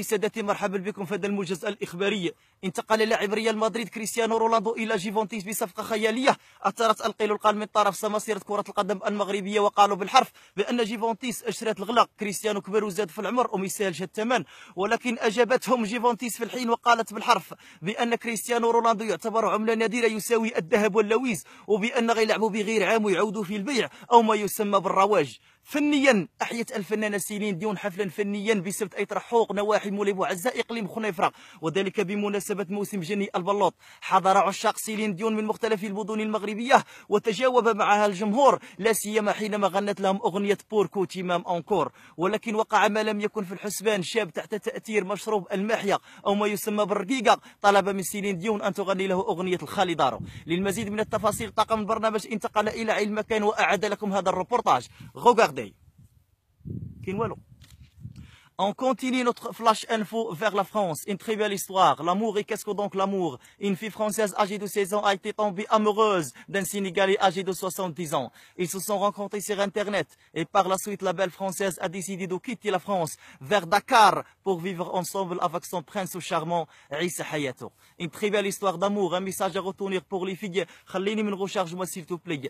سادتي مرحبا بكم في هذا الموجز الإخباري انتقل لاعب ريال مدريد كريستيانو رونالدو إلى جيفونتيس بصفقة خيالية أثارت القيل والقال من طرف مسيره كرة القدم المغربية وقالوا بالحرف بأن جيفونتيس أشرت الغلاق كريستيانو كبر وزاد في العمر وما يسالش الثمن ولكن أجابتهم جيفونتيس في الحين وقالت بالحرف بأن كريستيانو رونالدو يعتبر عملة نادرة يساوي الذهب واللويز وبأن غيلعبوا بغير عام ويعودوا في البيع أو ما يسمى بالرواج فنيا أحيت الفنانة سيلين ديون حفلا فنيا بسبب اي ترحوق نواة الرحيم عزة إقليم خنيفرة وذلك بمناسبة موسم جني البلوط حضر عشاق سيلين ديون من مختلف البدون المغربية وتجاوب معها الجمهور لا سيما حينما غنت لهم أغنية بوركو تمام أنكور ولكن وقع ما لم يكن في الحسبان شاب تحت تأثير مشروب المحيا أو ما يسمى بالرقيقة طلب من سيلين ديون أن تغني له أغنية الخالي دارو للمزيد من التفاصيل طاقم البرنامج انتقل إلى علم مكان وأعد لكم هذا الروبورتاج غوغاردي كاين والو On continue notre flash info vers la France. Une très belle histoire. L'amour et qu'est-ce que donc l'amour Une fille française âgée de 16 ans a été tombée amoureuse d'un Sénégalais âgé de 70 ans. Ils se sont rencontrés sur Internet et par la suite la belle française a décidé de quitter la France vers Dakar pour vivre ensemble avec son prince charmant Issa Hayato. Une très belle histoire d'amour. Un message à retourner pour les filles. Khalini moi s'il te plaît.